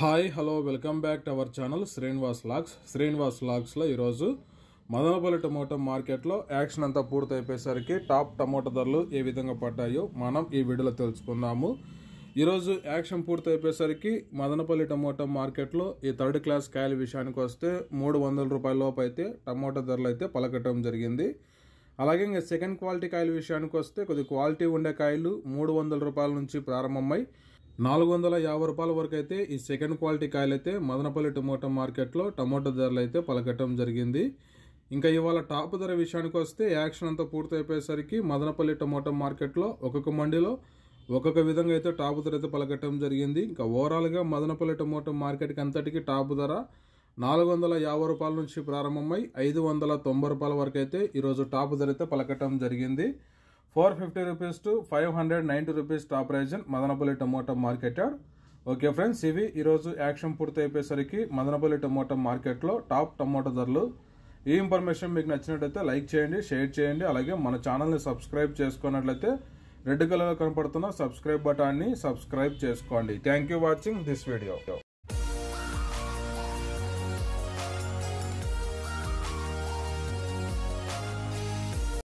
hi hello welcome back to our channel Srinivas lux Srinivas లాక్స్లో ఈరోజు Madanapalle tomato మార్కెట్లో యాక్షన్ అంతా పూర్తయిపోయేసరికి టాప్ టమోటో ధరలు ఏ విధంగా పడ్డాయో మనం ఈ వీడియోలో తెలుసుకుందాము ఈరోజు యాక్షన్ పూర్తయిపోయేసరికి మదనపల్లి టమోటో మార్కెట్లో ఈ థర్డ్ క్లాస్ కాయల విషయానికి వస్తే మూడు వందల రూపాయల లోపు అయితే టమోటో ధరలు అయితే పలకటం జరిగింది అలాగే ఇంకా సెకండ్ క్వాలిటీ కాయల విషయానికి వస్తే కొద్ది క్వాలిటీ ఉండే కాయలు మూడు వందల రూపాయల నుంచి ప్రారంభమై నాలుగు వందల యాభై రూపాయల వరకు అయితే ఈ సెకండ్ క్వాలిటీ కాయలు అయితే మదనపల్లి టమోటా మార్కెట్లో టమోటా ధరలు అయితే పలకటం జరిగింది ఇంకా ఇవాళ టాప్ ధర విషయానికి వస్తే యాక్షన్ అంతా పూర్తయిపోయేసరికి మదనపల్లి టమోటా మార్కెట్లో ఒక్కొక్క మండిలో ఒక్కొక్క విధంగా అయితే టాప్ ధర అయితే పలకటం జరిగింది ఇంకా ఓవరాల్గా మదనపల్లి టమోటా మార్కెట్కి అంతటికి టాప్ ధర నాలుగు వందల యాభై రూపాయల నుంచి ప్రారంభమై ఐదు వందల తొంభై రూపాయల వరకు అయితే ఈరోజు టాప్ ధర అయితే పలకటం జరిగింది four fifty rupees to five hundred ninety rupees top రైజన్ మదనపల్లి టమోటా మార్కెటెడ్ ఓకే ఫ్రెండ్స్ ఇవి ఈరోజు యాక్షన్ పూర్తి అయిపోయేసరికి మదనపల్లి టమోటా మార్కెట్లో టాప్ టమోటా ధరలు ఈ ఇన్ఫర్మేషన్ మీకు నచ్చినట్లయితే లైక్ చేయండి షేర్ చేయండి అలాగే మన ఛానల్ని సబ్స్క్రైబ్ చేసుకున్నట్లయితే రెడ్ కలర్లో కనపడుతున్న సబ్స్క్రైబ్ బటాన్ని సబ్స్క్రైబ్ చేసుకోండి thank you watching this video